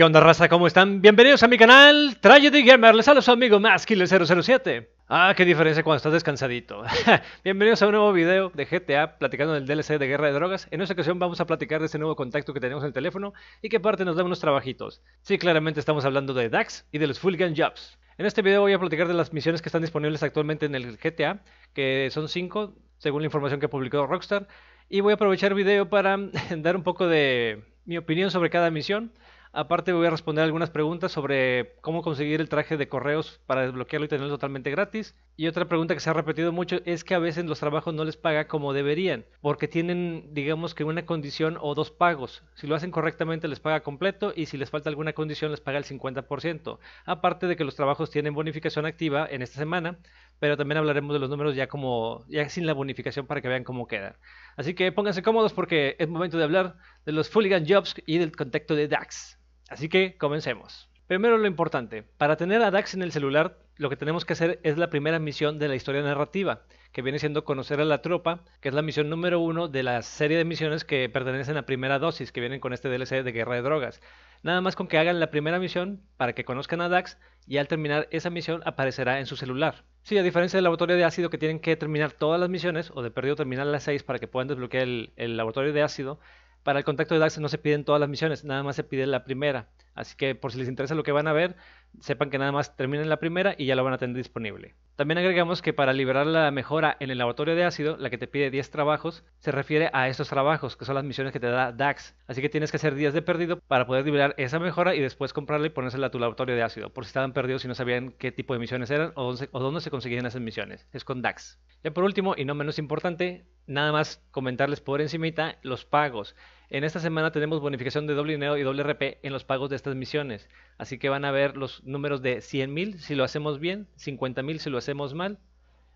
¿Qué onda raza? ¿Cómo están? Bienvenidos a mi canal Tragedy Gamer, les habla su amigo Maskiller007 Ah, qué diferencia cuando estás descansadito Bienvenidos a un nuevo video de GTA platicando del DLC de Guerra de Drogas En esta ocasión vamos a platicar de este nuevo contacto que tenemos en el teléfono Y qué parte nos da unos trabajitos Sí, claramente estamos hablando de DAX y de los Full Gun Jobs En este video voy a platicar de las misiones que están disponibles actualmente en el GTA Que son 5, según la información que publicó Rockstar Y voy a aprovechar el video para dar un poco de mi opinión sobre cada misión Aparte voy a responder algunas preguntas sobre cómo conseguir el traje de correos para desbloquearlo y tenerlo totalmente gratis. Y otra pregunta que se ha repetido mucho es que a veces los trabajos no les paga como deberían, porque tienen digamos que una condición o dos pagos. Si lo hacen correctamente les paga completo y si les falta alguna condición les paga el 50%. Aparte de que los trabajos tienen bonificación activa en esta semana, pero también hablaremos de los números ya como ya sin la bonificación para que vean cómo quedan. Así que pónganse cómodos porque es momento de hablar de los Fulligan Jobs y del contexto de DAX. Así que comencemos. Primero lo importante, para tener a Dax en el celular, lo que tenemos que hacer es la primera misión de la historia narrativa, que viene siendo conocer a la tropa, que es la misión número uno de la serie de misiones que pertenecen a primera dosis, que vienen con este DLC de guerra de drogas. Nada más con que hagan la primera misión para que conozcan a Dax y al terminar esa misión aparecerá en su celular. Sí, a diferencia del laboratorio de ácido que tienen que terminar todas las misiones, o de perdido terminar las seis para que puedan desbloquear el laboratorio de ácido, para el contacto de Dax no se piden todas las misiones, nada más se pide la primera. Así que por si les interesa lo que van a ver, sepan que nada más terminen la primera y ya lo van a tener disponible. También agregamos que para liberar la mejora en el laboratorio de ácido, la que te pide 10 trabajos, se refiere a estos trabajos, que son las misiones que te da DAX. Así que tienes que hacer días de perdido para poder liberar esa mejora y después comprarla y ponérsela a tu laboratorio de ácido, por si estaban perdidos y no sabían qué tipo de misiones eran o dónde, o dónde se conseguían esas misiones. Es con DAX. Y por último, y no menos importante, nada más comentarles por encimita los pagos. En esta semana tenemos bonificación de doble dinero y doble RP en los pagos de estas misiones. Así que van a ver los números de 100.000 si lo hacemos bien, 50.000 si lo hacemos mal,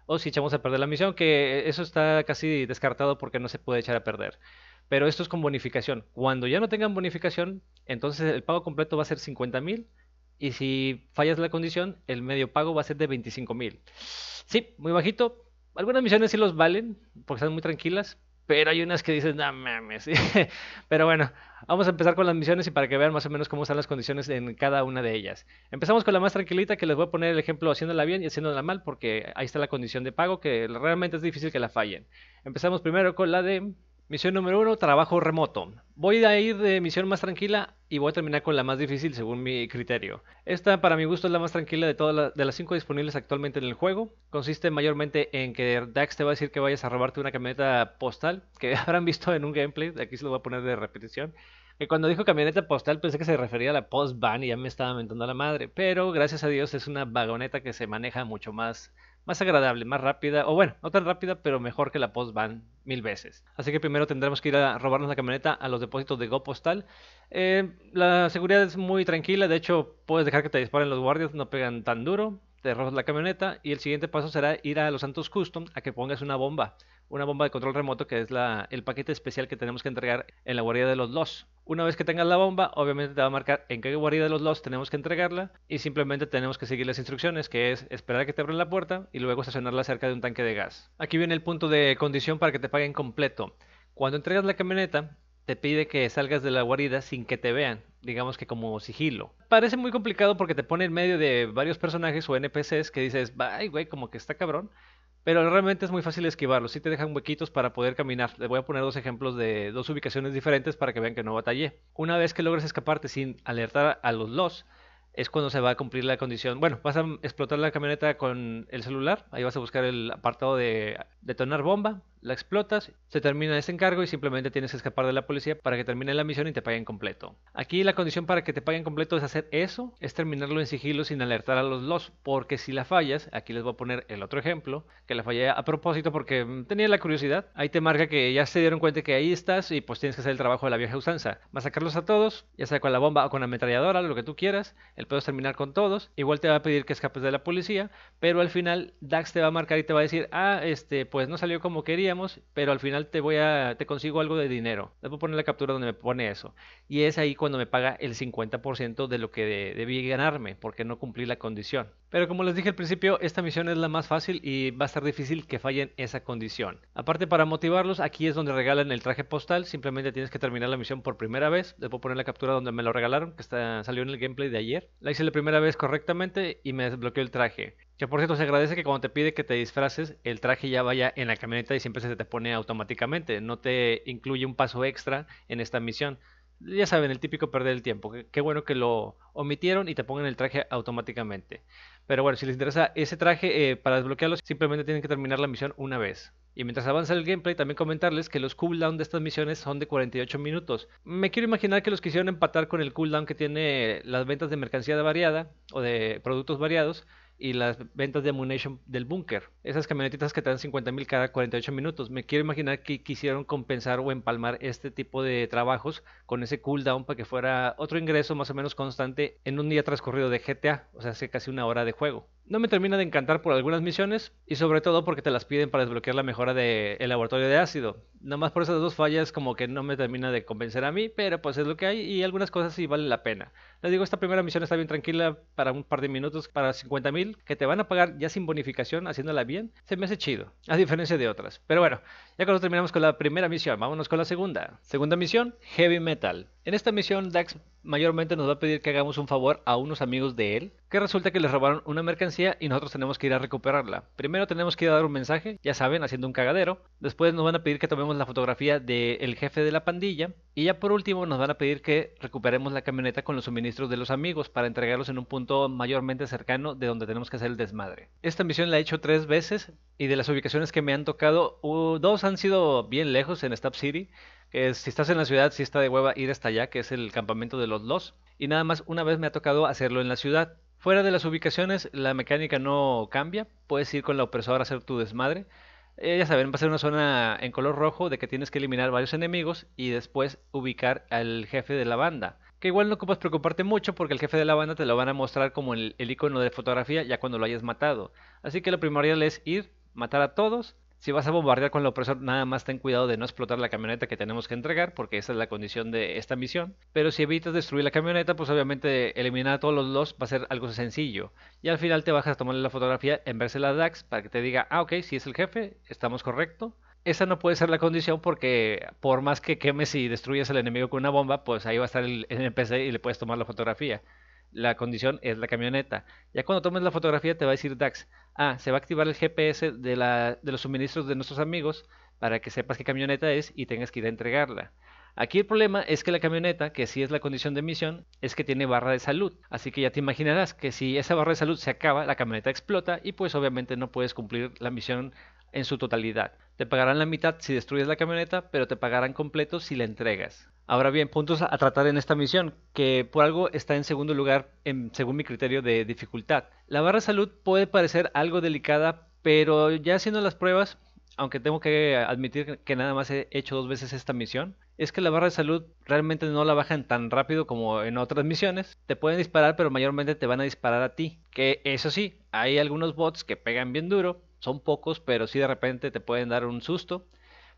o si echamos a perder la misión, que eso está casi descartado porque no se puede echar a perder. Pero esto es con bonificación. Cuando ya no tengan bonificación, entonces el pago completo va a ser 50.000 y si fallas la condición, el medio pago va a ser de 25.000. Sí, muy bajito. Algunas misiones sí los valen porque están muy tranquilas, pero hay unas que dicen... no mames. pero bueno, vamos a empezar con las misiones y para que vean más o menos cómo están las condiciones en cada una de ellas. Empezamos con la más tranquilita, que les voy a poner el ejemplo haciéndola bien y haciéndola mal, porque ahí está la condición de pago, que realmente es difícil que la fallen. Empezamos primero con la de Misión número uno, trabajo remoto. Voy a ir de misión más tranquila y voy a terminar con la más difícil según mi criterio. Esta para mi gusto es la más tranquila de todas las, de las 5 disponibles actualmente en el juego. Consiste mayormente en que Dax te va a decir que vayas a robarte una camioneta postal, que habrán visto en un gameplay, aquí se lo voy a poner de repetición. Que cuando dijo camioneta postal pensé que se refería a la post-van y ya me estaba mentando a la madre, pero gracias a Dios es una vagoneta que se maneja mucho más más agradable, más rápida, o bueno, no tan rápida, pero mejor que la post van mil veces. Así que primero tendremos que ir a robarnos la camioneta a los depósitos de GoPostal. Eh, la seguridad es muy tranquila, de hecho puedes dejar que te disparen los guardias, no pegan tan duro, te robas la camioneta y el siguiente paso será ir a los Santos Custom a que pongas una bomba una bomba de control remoto que es la, el paquete especial que tenemos que entregar en la guarida de los LOS. Una vez que tengas la bomba, obviamente te va a marcar en qué guarida de los LOS tenemos que entregarla y simplemente tenemos que seguir las instrucciones, que es esperar a que te abran la puerta y luego estacionarla cerca de un tanque de gas. Aquí viene el punto de condición para que te paguen completo. Cuando entregas la camioneta, te pide que salgas de la guarida sin que te vean, digamos que como sigilo. Parece muy complicado porque te pone en medio de varios personajes o NPCs que dices, ay, güey, como que está cabrón, pero realmente es muy fácil esquivarlos. si te dejan huequitos para poder caminar. Le voy a poner dos ejemplos de dos ubicaciones diferentes para que vean que no batallé. Una vez que logres escaparte sin alertar a los los, es cuando se va a cumplir la condición. Bueno, vas a explotar la camioneta con el celular. Ahí vas a buscar el apartado de detonar bomba la explotas, se termina ese encargo y simplemente tienes que escapar de la policía para que termine la misión y te paguen completo. Aquí la condición para que te paguen completo es hacer eso, es terminarlo en sigilo sin alertar a los los, porque si la fallas, aquí les voy a poner el otro ejemplo, que la fallé a propósito porque mm, tenía la curiosidad, ahí te marca que ya se dieron cuenta que ahí estás y pues tienes que hacer el trabajo de la vieja usanza, masacrarlos a todos, ya sea con la bomba o con la ametralladora, lo que tú quieras, el pedo es terminar con todos, igual te va a pedir que escapes de la policía, pero al final Dax te va a marcar y te va a decir, ah, este, pues no salió como quería pero al final te voy a, te consigo algo de dinero. Les voy poner la captura donde me pone eso. Y es ahí cuando me paga el 50% de lo que debí ganarme, porque no cumplí la condición. Pero como les dije al principio, esta misión es la más fácil y va a estar difícil que fallen esa condición. Aparte, para motivarlos, aquí es donde regalan el traje postal. Simplemente tienes que terminar la misión por primera vez. Les voy poner la captura donde me lo regalaron, que salió en el gameplay de ayer. La hice la primera vez correctamente y me desbloqueó el traje. Que por cierto, se agradece que cuando te pide que te disfraces, el traje ya vaya en la camioneta y siempre se te pone automáticamente. No te incluye un paso extra en esta misión. Ya saben, el típico perder el tiempo. Qué bueno que lo omitieron y te pongan el traje automáticamente. Pero bueno, si les interesa ese traje, eh, para desbloquearlo simplemente tienen que terminar la misión una vez. Y mientras avanza el gameplay, también comentarles que los cooldown de estas misiones son de 48 minutos. Me quiero imaginar que los quisieron empatar con el cooldown que tiene las ventas de mercancía variada o de productos variados y las ventas de ammunition del búnker. Esas camionetitas que te dan mil cada 48 minutos. Me quiero imaginar que quisieron compensar o empalmar este tipo de trabajos con ese cooldown para que fuera otro ingreso más o menos constante en un día transcurrido de GTA, o sea, hace casi una hora de juego. No me termina de encantar por algunas misiones y sobre todo porque te las piden para desbloquear la mejora del de laboratorio de ácido. Nada más por esas dos fallas como que no me termina de convencer a mí, pero pues es lo que hay y algunas cosas sí valen la pena. Les digo, esta primera misión está bien tranquila para un par de minutos, para 50 mil, que te van a pagar ya sin bonificación, haciéndola bien, se me hace chido, a diferencia de otras. Pero bueno, ya cuando terminamos con la primera misión, vámonos con la segunda. Segunda misión, Heavy Metal. En esta misión, Dax mayormente nos va a pedir que hagamos un favor a unos amigos de él, que resulta que les robaron una mercancía y nosotros tenemos que ir a recuperarla. Primero tenemos que ir a dar un mensaje, ya saben, haciendo un cagadero. Después nos van a pedir que tomemos la fotografía del jefe de la pandilla. Y ya por último nos van a pedir que recuperemos la camioneta con los suministros de los amigos para entregarlos en un punto mayormente cercano de donde tenemos que hacer el desmadre. Esta misión la he hecho tres veces y de las ubicaciones que me han tocado, dos han sido bien lejos en Stab City. si estás en la ciudad, si está de hueva ir hasta allá, que es el campamento de los dos Y nada más una vez me ha tocado hacerlo en la ciudad. Fuera de las ubicaciones, la mecánica no cambia. Puedes ir con la opresora a hacer tu desmadre. Eh, ya saben, va a ser una zona en color rojo de que tienes que eliminar varios enemigos y después ubicar al jefe de la banda que igual no puedes preocuparte mucho porque el jefe de la banda te lo van a mostrar como el, icono de fotografía ya cuando lo hayas matado. Así que lo primordial es ir, matar a todos. Si vas a bombardear con el opresor, nada más ten cuidado de no explotar la camioneta que tenemos que entregar, porque esa es la condición de esta misión. Pero si evitas destruir la camioneta, pues obviamente eliminar a todos los dos va a ser algo sencillo. Y al final te bajas a tomarle la fotografía en verse la DAX para que te diga, ah, ok, si es el jefe, estamos correcto esa no puede ser la condición porque por más que quemes y destruyas al enemigo con una bomba, pues ahí va a estar el NPC y le puedes tomar la fotografía. La condición es la camioneta. Ya cuando tomes la fotografía te va a decir DAX, ah, se va a activar el GPS de, de los suministros de nuestros amigos para que sepas qué camioneta es y tengas que ir a entregarla. Aquí el problema es que la camioneta, que sí es la condición de misión, es que tiene barra de salud. Así que ya te imaginarás que si esa barra de salud se acaba, la camioneta explota y pues obviamente no puedes cumplir la misión en su totalidad. Te pagarán la mitad si destruyes la camioneta, pero te pagarán completo si la entregas. Ahora bien, puntos a tratar en esta misión, que por algo está en segundo lugar en, según mi criterio de dificultad. La barra de salud puede parecer algo delicada, pero ya haciendo las pruebas, aunque tengo que admitir que nada más he hecho dos veces esta misión, es que la barra de salud realmente no la bajan tan rápido como en otras misiones. Te pueden disparar, pero mayormente te van a disparar a ti. Que eso sí, hay algunos bots que pegan bien duro, son pocos, pero sí de repente te pueden dar un susto,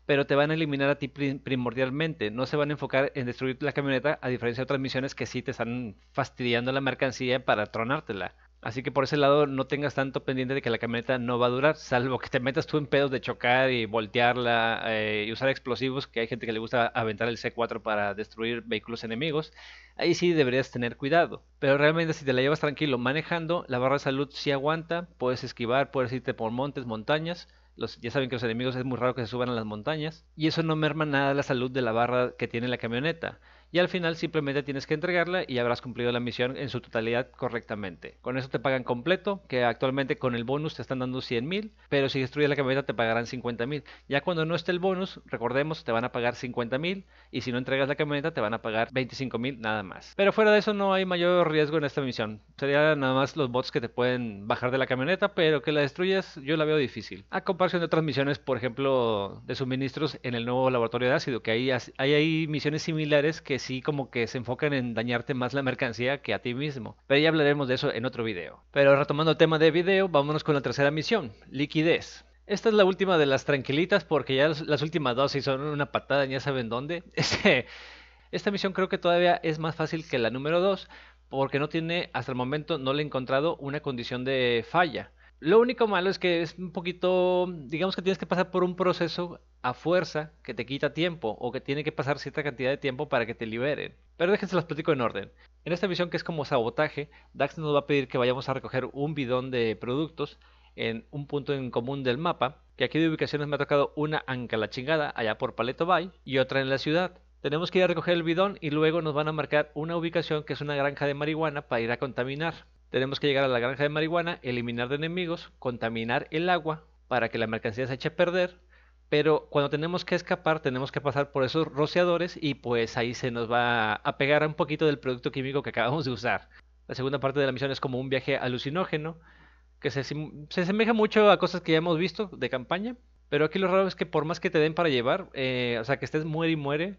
pero te van a eliminar a ti primordialmente. No se van a enfocar en destruir la camioneta, a diferencia de otras misiones que sí te están fastidiando la mercancía para tronártela. Así que por ese lado no tengas tanto pendiente de que la camioneta no va a durar, salvo que te metas tú en pedos de chocar y voltearla eh, y usar explosivos, que hay gente que le gusta aventar el C4 para destruir vehículos enemigos. Ahí sí deberías tener cuidado. Pero realmente si te la llevas tranquilo manejando, la barra de salud sí aguanta, puedes esquivar, puedes irte por montes, montañas. Los, ya saben que los enemigos es muy raro que se suban a las montañas. Y eso no merma nada la salud de la barra que tiene la camioneta y al final simplemente tienes que entregarla y habrás cumplido la misión en su totalidad correctamente. Con eso te pagan completo, que actualmente con el bonus te están dando 100 mil, pero si destruyes la camioneta te pagarán 50 mil. Ya cuando no esté el bonus, recordemos, te van a pagar 50.000 mil y si no entregas la camioneta te van a pagar 25 mil nada más. Pero fuera de eso no hay mayor riesgo en esta misión. serían nada más los bots que te pueden bajar de la camioneta, pero que la destruyas yo la veo difícil. A comparación de otras misiones, por ejemplo, de suministros en el nuevo laboratorio de ácido, que hay, hay, hay misiones similares que sí como que se enfocan en dañarte más la mercancía que a ti mismo. Pero ya hablaremos de eso en otro video. Pero retomando el tema de video, vámonos con la tercera misión, liquidez. Esta es la última de las tranquilitas porque ya las últimas dos sí son una patada, ya saben dónde. Este, esta misión creo que todavía es más fácil que la número dos, porque no tiene, hasta el momento no le he encontrado una condición de falla. Lo único malo es que es un poquito, digamos que tienes que pasar por un proceso a fuerza que te quita tiempo o que tiene que pasar cierta cantidad de tiempo para que te liberen. Pero déjense las platico en orden. En esta misión que es como sabotaje, Dax nos va a pedir que vayamos a recoger un bidón de productos en un punto en común del mapa, que aquí de ubicaciones me ha tocado una anca la chingada allá por Paleto Bay y otra en la ciudad. Tenemos que ir a recoger el bidón y luego nos van a marcar una ubicación que es una granja de marihuana para ir a contaminar. Tenemos que llegar a la granja de marihuana, eliminar de enemigos, contaminar el agua para que la mercancía se eche a perder. Pero cuando tenemos que escapar, tenemos que pasar por esos rociadores y pues ahí se nos va a pegar un poquito del producto químico que acabamos de usar. La segunda parte de la misión es como un viaje alucinógeno, que se, asemeja mucho a cosas que ya hemos visto de campaña. Pero aquí lo raro es que por más que te den para llevar, eh, o sea, que estés muere y muere,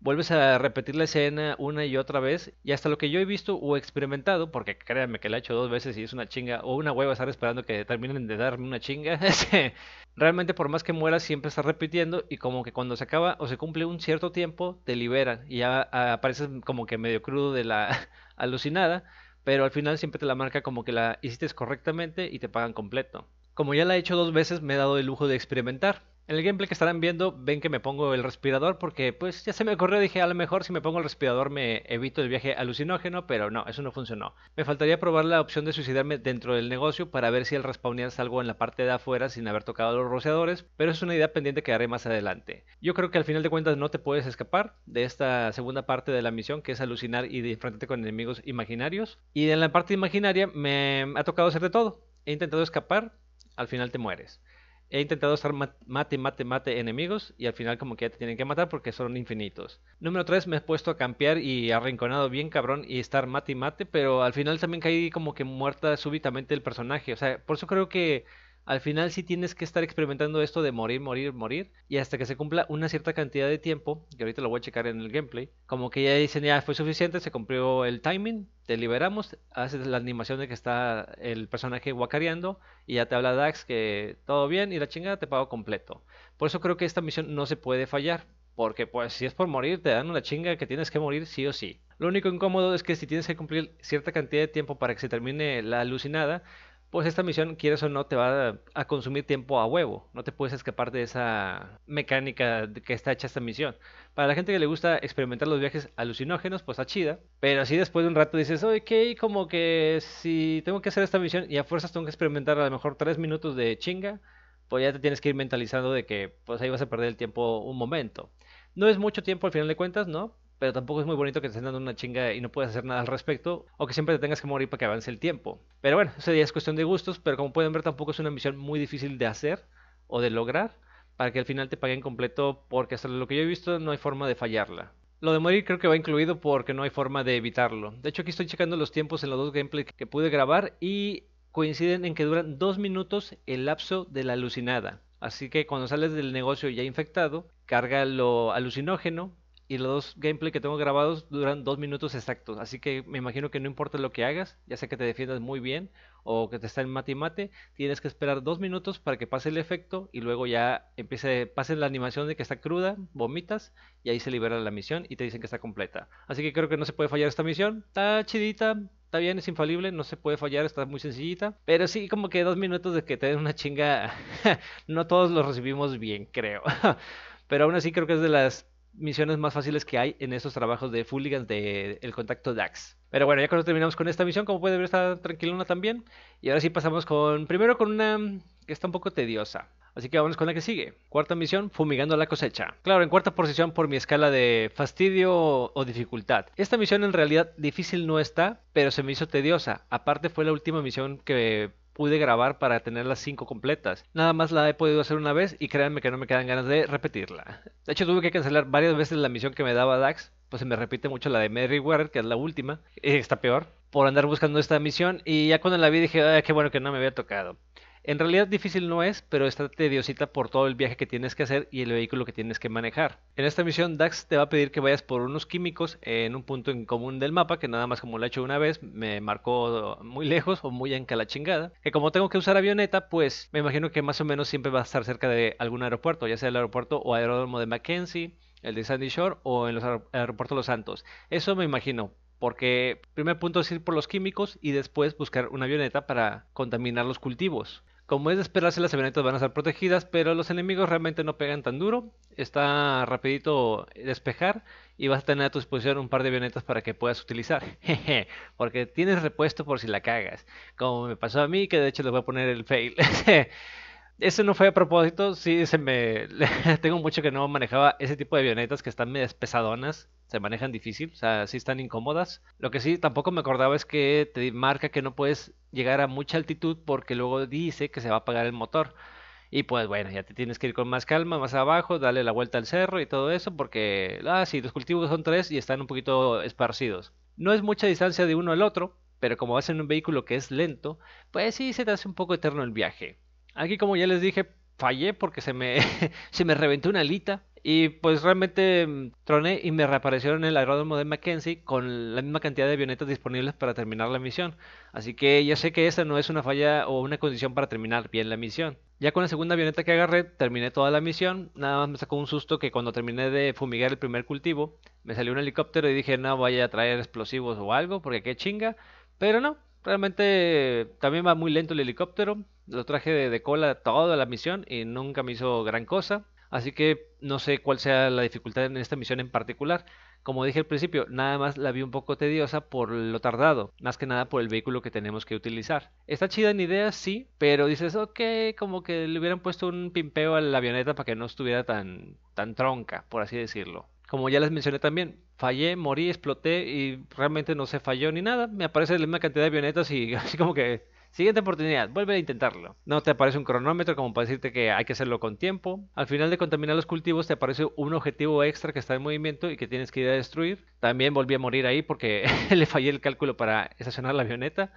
Vuelves a repetir la escena una y otra vez y hasta lo que yo he visto o experimentado, porque créanme que la he hecho dos veces y es una chinga o una hueva estar esperando que terminen de darme una chinga, este, realmente por más que mueras siempre estás repitiendo y como que cuando se acaba o se cumple un cierto tiempo te liberan y ya apareces como que medio crudo de la alucinada, pero al final siempre te la marca como que la hiciste correctamente y te pagan completo. Como ya la he hecho dos veces me he dado el lujo de experimentar. En el gameplay que estarán viendo, ven que me pongo el respirador porque pues ya se me ocurrió, dije a lo mejor si me pongo el respirador me evito el viaje alucinógeno, pero no, eso no funcionó. Me faltaría probar la opción de suicidarme dentro del negocio para ver si el respawnear salgo en la parte de afuera sin haber tocado los rociadores, pero es una idea pendiente que haré más adelante. Yo creo que al final de cuentas no te puedes escapar de esta segunda parte de la misión que es alucinar y enfrentarte con enemigos imaginarios. Y en la parte imaginaria me ha tocado hacer de todo. He intentado escapar, al final te mueres. He intentado estar mate, mate, mate enemigos y al final como que ya te tienen que matar porque son infinitos. Número 3, me he puesto a campear y arrinconado bien cabrón y estar mate y mate, pero al final también caí como que muerta súbitamente el personaje. O sea, por eso creo que al final sí tienes que estar experimentando esto de morir, morir, morir. Y hasta que se cumpla una cierta cantidad de tiempo, que ahorita lo voy a checar en el gameplay, como que ya dicen, ya fue suficiente, se cumplió el timing, te liberamos, haces la animación de que está el personaje guacareando y ya te habla Dax que todo bien y la chingada te pago completo. Por eso creo que esta misión no se puede fallar, porque pues si es por morir te dan una chinga que tienes que morir sí o sí. Lo único incómodo es que si tienes que cumplir cierta cantidad de tiempo para que se termine la alucinada, pues esta misión, quieres o no, te va a, consumir tiempo a huevo. No te puedes escapar de esa mecánica que está hecha esta misión. Para la gente que le gusta experimentar los viajes alucinógenos, pues está chida. Pero así después de un rato dices, ok, como que si tengo que hacer esta misión y a fuerzas tengo que experimentar a lo mejor tres minutos de chinga, pues ya te tienes que ir mentalizando de que pues ahí vas a perder el tiempo un momento. No es mucho tiempo al final de cuentas, ¿no? pero tampoco es muy bonito que te estén dando una chinga y no puedas hacer nada al respecto, o que siempre te tengas que morir para que avance el tiempo. Pero bueno, eso ya es cuestión de gustos, pero como pueden ver tampoco es una misión muy difícil de hacer o de lograr, para que al final te paguen completo, porque hasta lo que yo he visto no hay forma de fallarla. Lo de morir creo que va incluido porque no hay forma de evitarlo. De hecho aquí estoy checando los tiempos en los dos gameplays que pude grabar y coinciden en que duran dos minutos el lapso de la alucinada. Así que cuando sales del negocio ya infectado, carga lo alucinógeno, y los dos gameplay que tengo grabados duran dos minutos exactos. Así que me imagino que no importa lo que hagas, ya sea que te defiendas muy bien o que te estén mate y mate, tienes que esperar dos minutos para que pase el efecto y luego ya empiece, pase la animación de que está cruda, vomitas y ahí se libera la misión y te dicen que está completa. Así que creo que no se puede fallar esta misión. Está chidita, está bien, es infalible, no se puede fallar, está muy sencillita. Pero sí, como que dos minutos de que te den una chinga, no todos los recibimos bien, creo. Pero aún así creo que es de las misiones más fáciles que hay en estos trabajos de Fulligans de el contacto DAX. Pero bueno, ya cuando terminamos con esta misión, como puede ver, está tranquilona también. Y ahora sí pasamos con, primero con una que está un poco tediosa. Así que vamos con la que sigue. Cuarta misión, fumigando la cosecha. Claro, en cuarta posición por mi escala de fastidio o dificultad. Esta misión en realidad difícil no está, pero se me hizo tediosa. Aparte fue la última misión que pude grabar para tener las cinco completas. Nada más la he podido hacer una vez y créanme que no me quedan ganas de repetirla. De hecho tuve que cancelar varias veces la misión que me daba Dax, pues se me repite mucho la de Merryweather, que es la última, y está peor, por andar buscando esta misión y ya cuando la vi dije, Ay, qué bueno que no me había tocado. En realidad difícil no es, pero está tediosita por todo el viaje que tienes que hacer y el vehículo que tienes que manejar. En esta misión Dax te va a pedir que vayas por unos químicos en un punto en común del mapa que nada más como lo he hecho una vez me marcó muy lejos o muy en cala chingada. Que como tengo que usar avioneta, pues me imagino que más o menos siempre va a estar cerca de algún aeropuerto, ya sea el aeropuerto o aeródromo de Mackenzie, el de Sandy Shore o en los aeropuertos Los Santos. Eso me imagino, porque primer punto es ir por los químicos y después buscar una avioneta para contaminar los cultivos. Como es de esperarse, las avionetas van a estar protegidas, pero los enemigos realmente no pegan tan duro. Está rapidito despejar y vas a tener a tu disposición un par de avionetas para que puedas utilizar. porque tienes repuesto por si la cagas. Como me pasó a mí, que de hecho les voy a poner el fail. Eso no fue a propósito, sí se me... tengo mucho que no manejaba ese tipo de avionetas que están medio pesadonas, se manejan difícil, o sea, sí están incómodas. Lo que sí tampoco me acordaba es que te marca que no puedes llegar a mucha altitud porque luego dice que se va a apagar el motor. Y pues bueno, ya te tienes que ir con más calma, más abajo, darle la vuelta al cerro y todo eso, porque, ah, sí, los cultivos son tres y están un poquito esparcidos. No es mucha distancia de uno al otro, pero como vas en un vehículo que es lento, pues sí se te hace un poco eterno el viaje. Aquí, como ya les dije, fallé porque se me, se me reventó una alita. Y pues realmente mm, troné y me reaparecieron en el aeródromo de Mackenzie con la misma cantidad de avionetas disponibles para terminar la misión. Así que ya sé que esta no es una falla o una condición para terminar bien la misión. Ya con la segunda avioneta que agarré, terminé toda la misión. Nada más me sacó un susto que cuando terminé de fumigar el primer cultivo, me salió un helicóptero y dije, no, vaya a traer explosivos o algo, porque qué chinga. Pero no, Realmente también va muy lento el helicóptero. Lo traje de, cola toda la misión y nunca me hizo gran cosa. Así que no sé cuál sea la dificultad en esta misión en particular. Como dije al principio, nada más la vi un poco tediosa por lo tardado, más que nada por el vehículo que tenemos que utilizar. Está chida en ideas, sí, pero dices, ok, como que le hubieran puesto un pimpeo a la avioneta para que no estuviera tan, tan tronca, por así decirlo como ya les mencioné también, fallé, morí, exploté y realmente no se falló ni nada. Me aparece la misma cantidad de avionetas y así como que, siguiente oportunidad, vuelve a intentarlo. No te aparece un cronómetro como para decirte que hay que hacerlo con tiempo. Al final de contaminar los cultivos te aparece un objetivo extra que está en movimiento y que tienes que ir a destruir. También volví a morir ahí porque le fallé el cálculo para estacionar la avioneta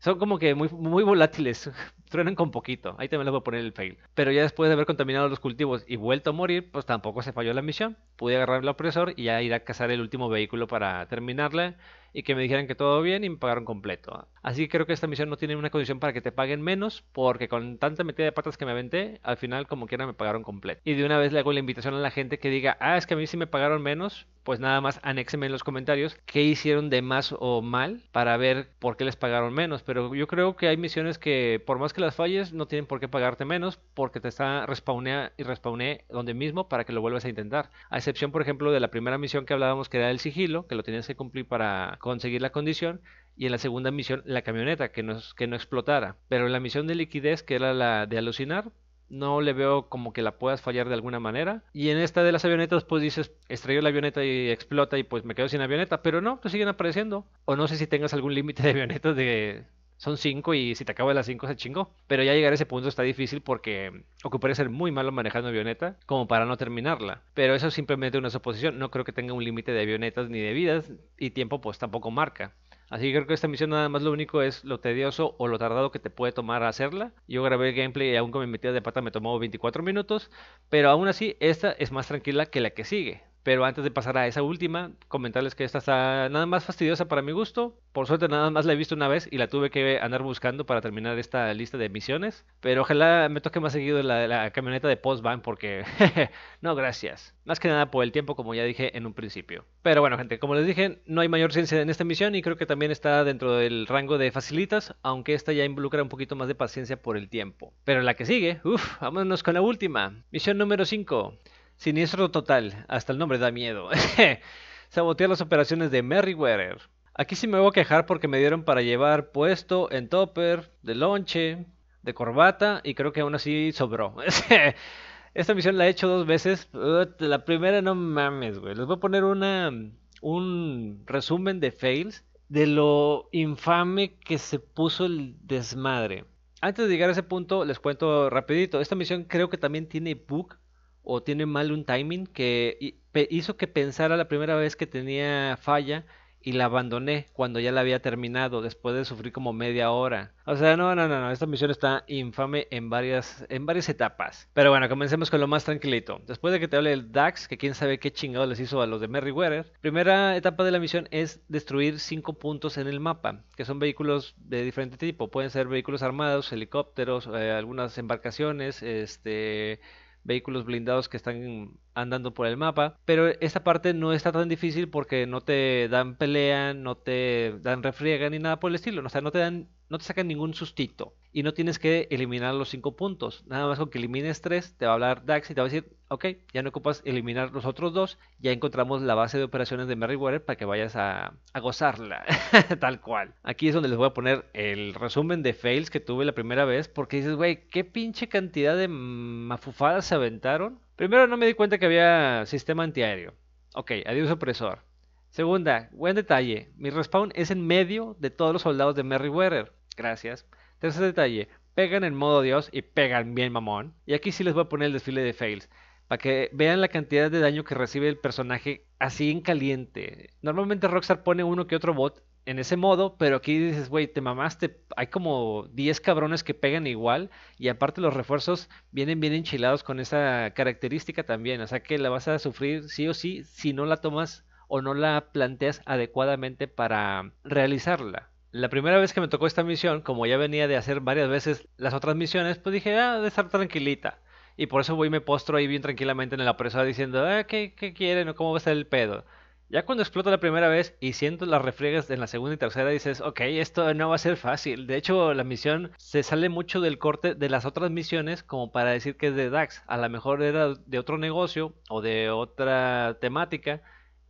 son como que muy, muy volátiles, truenan con poquito. Ahí también les voy a poner el fail. Pero ya después de haber contaminado los cultivos y vuelto a morir, pues tampoco se falló la misión. Pude agarrar el opresor y ya ir a cazar el último vehículo para terminarla y que me dijeran que todo bien y me pagaron completo. Así que creo que esta misión no tiene una condición para que te paguen menos, porque con tanta metida de patas que me aventé, al final como quiera me pagaron completo. Y de una vez le hago la invitación a la gente que diga, ah, es que a mí sí me pagaron menos, pues nada más anéxenme en los comentarios qué hicieron de más o mal para ver por qué les pagaron menos. Pero yo creo que hay misiones que por más que las falles no tienen por qué pagarte menos porque te está respawnea y respawné donde mismo para que lo vuelvas a intentar. A excepción, por ejemplo, de la primera misión que hablábamos que era el sigilo, que lo tenías que cumplir para conseguir la condición y en la segunda misión la camioneta que, nos, que no explotara. Pero en la misión de liquidez, que era la de alucinar, no le veo como que la puedas fallar de alguna manera. Y en esta de las avionetas, pues dices, estrelló la avioneta y explota y pues me quedo sin avioneta, pero no, pues siguen apareciendo. O no sé si tengas algún límite de avionetas de... Son cinco y si te acabo de las cinco se chingó. Pero ya llegar a ese punto está difícil porque ocuparía ser muy malo manejando avioneta como para no terminarla. Pero eso es simplemente una suposición. No creo que tenga un límite de avionetas ni de vidas y tiempo pues tampoco marca. Así que creo que esta misión nada más lo único es lo tedioso o lo tardado que te puede tomar hacerla. Yo grabé el gameplay y aún con mi metida de pata me tomó 24 minutos, pero aún así esta es más tranquila que la que sigue. Pero antes de pasar a esa última, comentarles que esta está nada más fastidiosa para mi gusto. Por suerte nada más la he visto una vez y la tuve que andar buscando para terminar esta lista de misiones. Pero ojalá me toque más seguido la, la camioneta de postbank porque... no, gracias. Más que nada por el tiempo como ya dije en un principio. Pero bueno gente, como les dije, no hay mayor ciencia en esta misión y creo que también está dentro del rango de facilitas, aunque esta ya involucra un poquito más de paciencia por el tiempo. Pero la que sigue, uff, vámonos con la última. Misión número 5. Siniestro total, hasta el nombre da miedo. Sabotear las operaciones de Merryweather. Aquí sí me voy a quejar porque me dieron para llevar puesto en topper, de lonche, de corbata y creo que aún así sobró. Esta misión la he hecho dos veces. La primera no mames, güey. Les voy a poner una un resumen de fails de lo infame que se puso el desmadre. Antes de llegar a ese punto les cuento rapidito. Esta misión creo que también tiene bug o tiene mal un timing que hizo que pensara la primera vez que tenía falla y la abandoné cuando ya la había terminado después de sufrir como media hora. O sea, no, no, no, no, esta misión está infame en varias en varias etapas. Pero bueno, comencemos con lo más tranquilito. Después de que te hable el Dax, que quién sabe qué chingado les hizo a los de Merryweather, primera etapa de la misión es destruir cinco puntos en el mapa, que son vehículos de diferente tipo, pueden ser vehículos armados, helicópteros, eh, algunas embarcaciones, este vehículos blindados que están andando por el mapa. Pero esta parte no está tan difícil porque no te dan pelea, no te dan refriega ni nada por el estilo. O sea, no te dan no te sacan ningún sustito y no tienes que eliminar los cinco puntos. Nada más con que elimines tres, te va a hablar DAX y te va a decir, ok, ya no ocupas eliminar los otros dos, ya encontramos la base de operaciones de Merryweather para que vayas a, gozarla, tal cual. Aquí es donde les voy a poner el resumen de fails que tuve la primera vez, porque dices, güey, qué pinche cantidad de mafufadas se aventaron. Primero no me di cuenta que había sistema antiaéreo. Ok, adiós opresor. Segunda, buen detalle, mi respawn es en medio de todos los soldados de Merryweather. Gracias. Tercer detalle, pegan en modo Dios y pegan bien mamón. Y aquí sí les voy a poner el desfile de fails. Para que vean la cantidad de daño que recibe el personaje así en caliente. Normalmente Rockstar pone uno que otro bot en ese modo, pero aquí dices, güey, te mamaste. Hay como 10 cabrones que pegan igual. Y aparte los refuerzos vienen bien enchilados con esa característica también. O sea que la vas a sufrir sí o sí si no la tomas o no la planteas adecuadamente para realizarla la primera vez que me tocó esta misión, como ya venía de hacer varias veces las otras misiones, pues dije, ah, de estar tranquilita. Y por eso voy y me postro ahí bien tranquilamente en la presa diciendo, ah, ¿qué, ¿qué, quieren o cómo va a ser el pedo? Ya cuando explota la primera vez y siento las refriegas en la segunda y tercera, dices, ok, esto no va a ser fácil. De hecho, la misión se sale mucho del corte de las otras misiones como para decir que es de DAX. A lo mejor era de otro negocio o de otra temática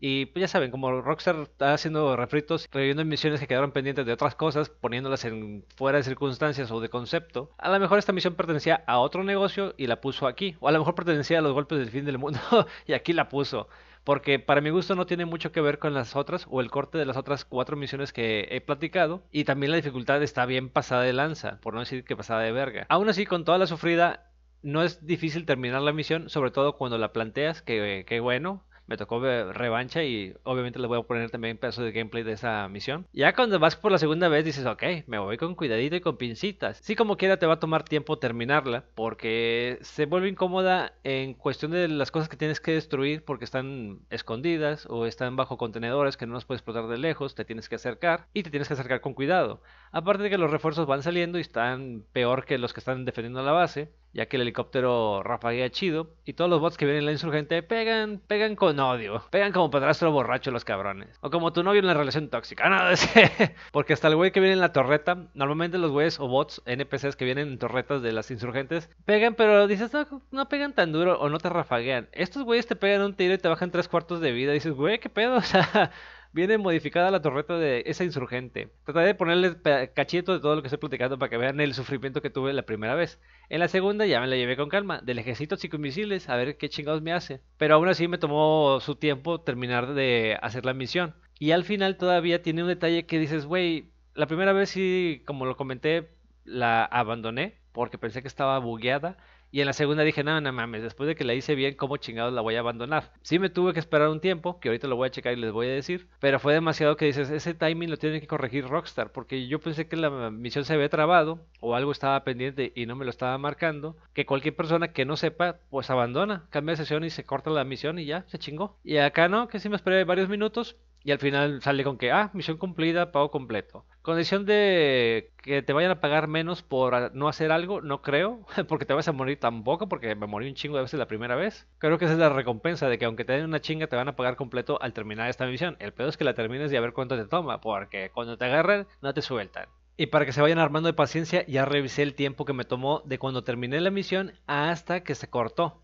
y pues ya saben, como Rockstar está haciendo refritos, reviviendo misiones que quedaron pendientes de otras cosas, poniéndolas en fuera de circunstancias o de concepto, a lo mejor esta misión pertenecía a otro negocio y la puso aquí. O a lo mejor pertenecía a los golpes del fin del mundo y aquí la puso. Porque para mi gusto no tiene mucho que ver con las otras o el corte de las otras cuatro misiones que he platicado. Y también la dificultad está bien pasada de lanza, por no decir que pasada de verga. Aún así, con toda la sufrida, no es difícil terminar la misión, sobre todo cuando la planteas, que, que bueno, me tocó revancha y obviamente les voy a poner también pedazo de gameplay de esa misión. Ya cuando vas por la segunda vez dices, ok, me voy con cuidadito y con pincitas. Sí, como quiera te va a tomar tiempo terminarla porque se vuelve incómoda en cuestión de las cosas que tienes que destruir porque están escondidas o están bajo contenedores que no los puedes explotar de lejos, te tienes que acercar y te tienes que acercar con cuidado. Aparte de que los refuerzos van saliendo y están peor que los que están defendiendo la base ya que el helicóptero rafaguea chido y todos los bots que vienen en la insurgente pegan, pegan con odio, pegan como padrastro borracho los cabrones, o como tu novio en la relación tóxica, ah, nada de porque hasta el güey que viene en la torreta, normalmente los güeyes o bots NPCs que vienen en torretas de las insurgentes pegan, pero dices no, pegan tan duro o no te rafaguean, estos güeyes te pegan un tiro y te bajan tres cuartos de vida, y dices güey qué pedo, o sea viene modificada la torreta de esa insurgente. Trataré de ponerles cachito de todo lo que estoy platicando para que vean el sufrimiento que tuve la primera vez. En la segunda ya me la llevé con calma, del ejército cinco misiles, a ver qué chingados me hace. Pero aún así me tomó su tiempo terminar de hacer la misión. Y al final todavía tiene un detalle que dices, güey, la primera vez sí, como lo comenté, la abandoné porque pensé que estaba bugueada y en la segunda dije, no, no mames, después de que la hice bien, ¿cómo chingados la voy a abandonar? Sí me tuve que esperar un tiempo, que ahorita lo voy a checar y les voy a decir, pero fue demasiado que dices, ese timing lo tiene que corregir Rockstar, porque yo pensé que la misión se había trabado o algo estaba pendiente y no me lo estaba marcando, que cualquier persona que no sepa, pues abandona, cambia de sesión y se corta la misión y ya, se chingó. Y acá no, que sí me esperé varios minutos, y al final sale con que, ah, misión cumplida, pago completo. Condición de que te vayan a pagar menos por no hacer algo, no creo, porque te vas a morir tampoco, porque me morí un chingo de veces la primera vez. Creo que esa es la recompensa de que aunque te den una chinga, te van a pagar completo al terminar esta misión. El pedo es que la termines y a ver cuánto te toma, porque cuando te agarren, no te sueltan. Y para que se vayan armando de paciencia, ya revisé el tiempo que me tomó de cuando terminé la misión hasta que se cortó.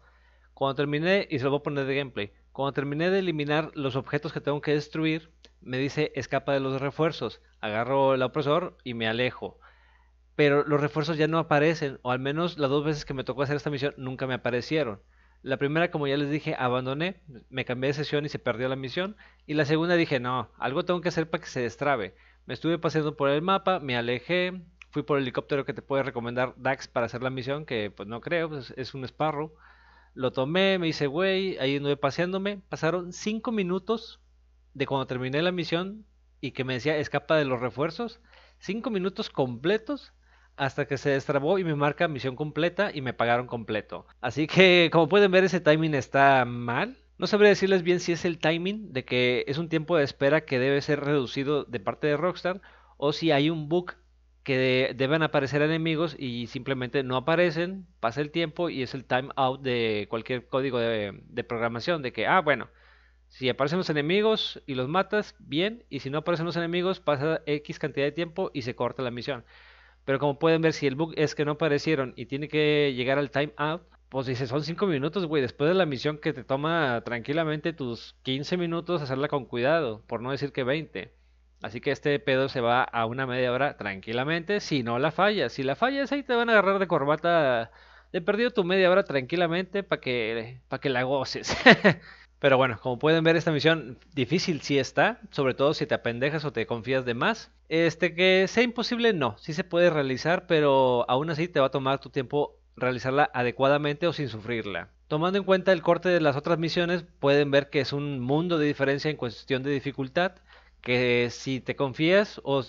Cuando terminé, y se lo voy a poner de gameplay, cuando terminé de eliminar los objetos que tengo que destruir, me dice escapa de los refuerzos. Agarro el opresor y me alejo. Pero los refuerzos ya no aparecen, o al menos las dos veces que me tocó hacer esta misión nunca me aparecieron. La primera, como ya les dije, abandoné, me cambié de sesión y se perdió la misión. Y la segunda dije, no, algo tengo que hacer para que se destrabe. Me estuve paseando por el mapa, me alejé, fui por el helicóptero que te puede recomendar Dax para hacer la misión, que pues no creo, pues, es un esparro. Lo tomé, me hice güey, ahí anduve paseándome. Pasaron 5 minutos de cuando terminé la misión y que me decía escapa de los refuerzos. 5 minutos completos hasta que se destrabó y me marca misión completa y me pagaron completo. Así que como pueden ver ese timing está mal. No sabré decirles bien si es el timing de que es un tiempo de espera que debe ser reducido de parte de Rockstar o si hay un bug que deben aparecer enemigos y simplemente no aparecen, pasa el tiempo y es el time out de cualquier código de, programación, de que, ah, bueno, si aparecen los enemigos y los matas, bien, y si no aparecen los enemigos, pasa X cantidad de tiempo y se corta la misión. Pero como pueden ver, si el bug es que no aparecieron y tiene que llegar al time out, pues dice, son 5 minutos, güey, después de la misión que te toma tranquilamente tus 15 minutos hacerla con cuidado, por no decir que 20. Así que este pedo se va a una media hora tranquilamente, si no la fallas. Si la fallas, ahí te van a agarrar de corbata. He perdido tu media hora tranquilamente para que, para que la goces. Pero bueno, como pueden ver, esta misión difícil sí está, sobre todo si te apendejas o te confías de más. Este que sea imposible, no, sí se puede realizar, pero aún así te va a tomar tu tiempo realizarla adecuadamente o sin sufrirla. Tomando en cuenta el corte de las otras misiones, pueden ver que es un mundo de diferencia en cuestión de dificultad que si te confías o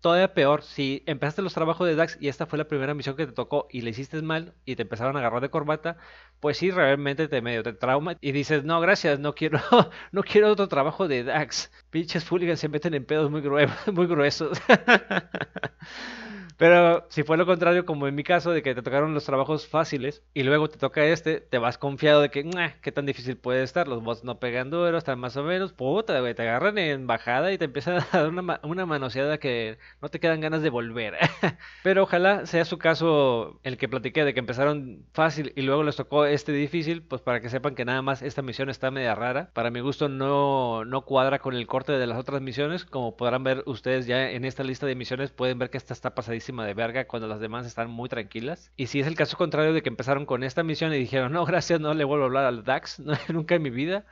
todavía peor, si empezaste los trabajos de DAX y esta fue la primera misión que te tocó y le hiciste mal y te empezaron a agarrar de corbata, pues sí, realmente te medio te trauma y dices, no, gracias, no quiero, no quiero otro trabajo de DAX. Pinches fulgas se meten en pedos muy, gruesos. Muy gruesos. Pero si fue lo contrario, como en mi caso, de que te tocaron los trabajos fáciles y luego te toca este, te vas confiado de que, qué tan difícil puede estar. Los bots no pegan duro, están más o menos, puta, güey, te agarran en bajada y te empiezan a dar una, manoseada que no te quedan ganas de volver. Pero ojalá sea su caso el que platiqué, de que empezaron fácil y luego les tocó este difícil, pues para que sepan que nada más esta misión está media rara. Para mi gusto no, no cuadra con el corte de las otras misiones, como podrán ver ustedes ya en esta lista de misiones, pueden ver que esta está pasadísima de verga cuando las demás están muy tranquilas. Y si es el caso contrario de que empezaron con esta misión y dijeron, no, gracias, no le vuelvo a hablar al DAX, nunca en mi vida,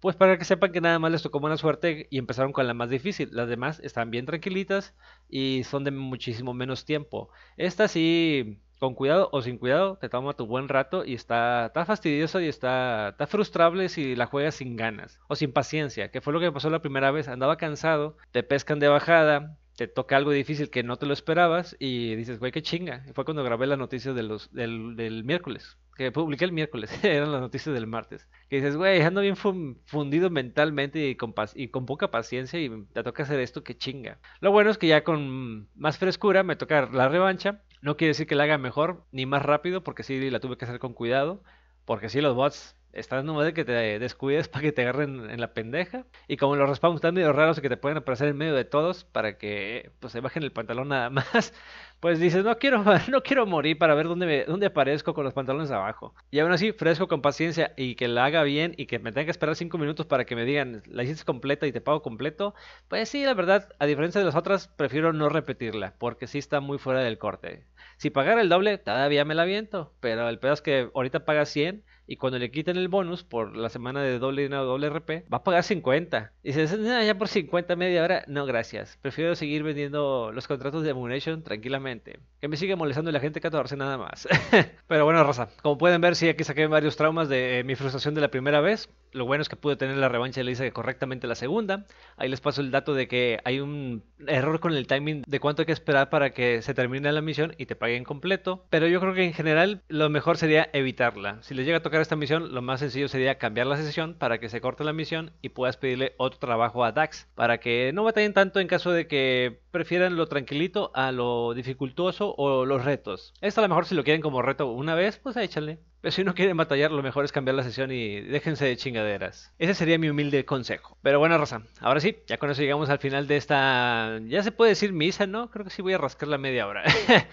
pues para que sepan que nada más les tocó buena suerte y empezaron con la más difícil. Las demás están bien tranquilitas y son de muchísimo menos tiempo. Esta sí, con cuidado o sin cuidado, te toma tu buen rato y está, está fastidioso y está, está frustrable si la juegas sin ganas o sin paciencia, que fue lo que me pasó la primera vez. Andaba cansado, te pescan de bajada, te toca algo difícil que no te lo esperabas y dices, güey, qué chinga. Y fue cuando grabé la noticia de los, del, del miércoles, que publiqué el miércoles, eran las noticias del martes. Que dices, güey, ando bien fundido mentalmente y con, y con poca paciencia y te toca hacer esto, qué chinga. Lo bueno es que ya con más frescura me toca la revancha. No quiere decir que la haga mejor ni más rápido, porque sí la tuve que hacer con cuidado, porque sí los bots estás nomás de que te descuides para que te agarren en la pendeja. Y como los respawns están medio raros y que te pueden aparecer en medio de todos para que pues se bajen el pantalón nada más, pues dices, no quiero, no quiero morir para ver dónde, dónde aparezco con los pantalones abajo. Y aún así, fresco con paciencia y que la haga bien y que me tenga que esperar 5 minutos para que me digan, la hiciste completa y te pago completo. Pues sí, la verdad, a diferencia de las otras, prefiero no repetirla porque sí está muy fuera del corte. Si pagara el doble, todavía me la viento, pero el pedo es que ahorita paga 100 y cuando le quiten el bonus por la semana de doble doble RP, va a pagar 50. Y se dice, ah, ya por 50 media hora, no gracias. Prefiero seguir vendiendo los contratos de ammunition tranquilamente. Que me sigue molestando la gente que 14 nada más. Pero bueno, Rosa, como pueden ver, sí, aquí saqué varios traumas de eh, mi frustración de la primera vez. Lo bueno es que pude tener la revancha y le hice correctamente la segunda. Ahí les paso el dato de que hay un error con el timing de cuánto hay que esperar para que se termine la misión y te paguen completo. Pero yo creo que en general lo mejor sería evitarla. Si les llega a tocar esta misión, lo más sencillo sería cambiar la sesión para que se corte la misión y puedas pedirle otro trabajo a Dax, para que no batallen tanto en caso de que prefieran lo tranquilito a lo dificultoso o los retos. esto a lo mejor si lo quieren como reto una vez, pues échale. Pero si no quieren batallar, lo mejor es cambiar la sesión y déjense de chingaderas. Ese sería mi humilde consejo. Pero bueno, Rosa, ahora sí, ya con eso llegamos al final de esta... Ya se puede decir misa, ¿no? Creo que sí voy a rascar la media hora.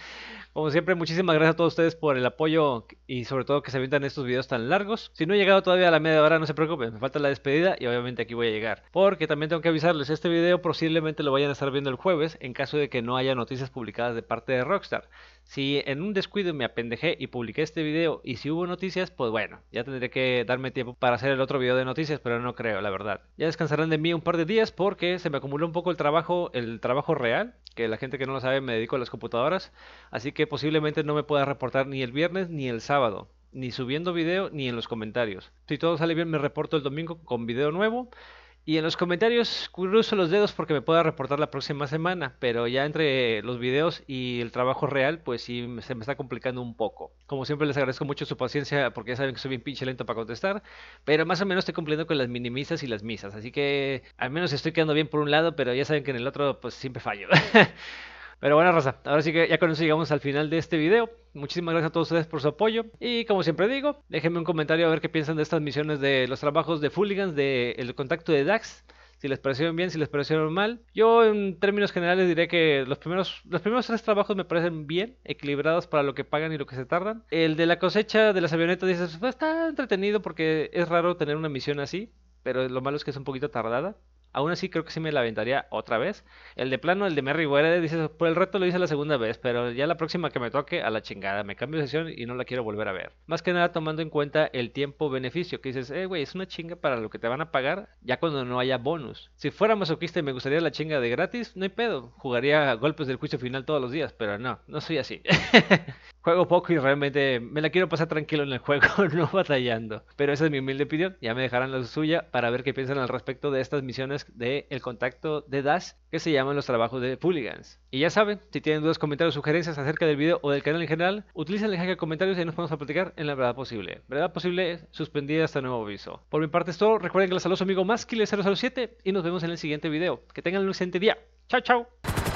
Como siempre, muchísimas gracias a todos ustedes por el apoyo y sobre todo que se avientan estos videos tan largos. Si no he llegado todavía a la media hora, no se preocupen, me falta la despedida y obviamente aquí voy a llegar. Porque también tengo que avisarles, este video posiblemente lo vayan a estar viendo el jueves en caso de que no haya noticias publicadas de parte de Rockstar. Si en un descuido me apendejé y publiqué este video y si hubo noticias, pues bueno, ya tendré que darme tiempo para hacer el otro video de noticias, pero no creo, la verdad. Ya descansarán de mí un par de días porque se me acumuló un poco el trabajo, el trabajo real, que la gente que no lo sabe me dedico a las computadoras, así que posiblemente no me pueda reportar ni el viernes ni el sábado ni subiendo video ni en los comentarios. Si todo sale bien me reporto el domingo con video nuevo y en los comentarios cruzo los dedos porque me pueda reportar la próxima semana, pero ya entre los videos y el trabajo real, pues sí se me está complicando un poco. Como siempre les agradezco mucho su paciencia porque ya saben que soy bien pinche lento para contestar, pero más o menos estoy cumpliendo con las minimisas y las misas, así que al menos estoy quedando bien por un lado, pero ya saben que en el otro pues siempre fallo. Pero bueno, raza, ahora sí que ya con eso llegamos al final de este video. Muchísimas gracias a todos ustedes por su apoyo. Y como siempre digo, déjenme un comentario a ver qué piensan de estas misiones de los trabajos de Fulligans, del contacto de Dax. Si les parecieron bien, si les parecieron mal. Yo en términos generales diré que los primeros, los primeros tres trabajos me parecen bien, equilibrados para lo que pagan y lo que se tardan. El de la cosecha de las avionetas dices, pues, está entretenido porque es raro tener una misión así, pero lo malo es que es un poquito tardada. Aún así creo que sí me la aventaría otra vez. El de plano, el de Merry Weather, dices, por el reto lo hice la segunda vez, pero ya la próxima que me toque, a la chingada, me cambio de sesión y no la quiero volver a ver. Más que nada tomando en cuenta el tiempo-beneficio, que dices, eh, güey, es una chinga para lo que te van a pagar ya cuando no haya bonus. Si fuera masoquista y me gustaría la chinga de gratis, no hay pedo. Jugaría golpes del juicio final todos los días, pero no, no soy así. Juego poco y realmente me la quiero pasar tranquilo en el juego, no batallando. Pero esa es mi humilde opinión, ya me dejarán la suya para ver qué piensan al respecto de estas misiones de El Contacto de Das que se llaman Los Trabajos de Fulligans Y ya saben, si tienen dudas, comentarios, sugerencias acerca del video o del canal en general, utilicen el de comentarios y nos vamos a platicar en la verdad posible. Verdad posible suspendida hasta nuevo aviso. Por mi parte es todo, recuerden que les saludo su amigo Maskile007 y nos vemos en el siguiente video. Que tengan un excelente día. Chao, chao.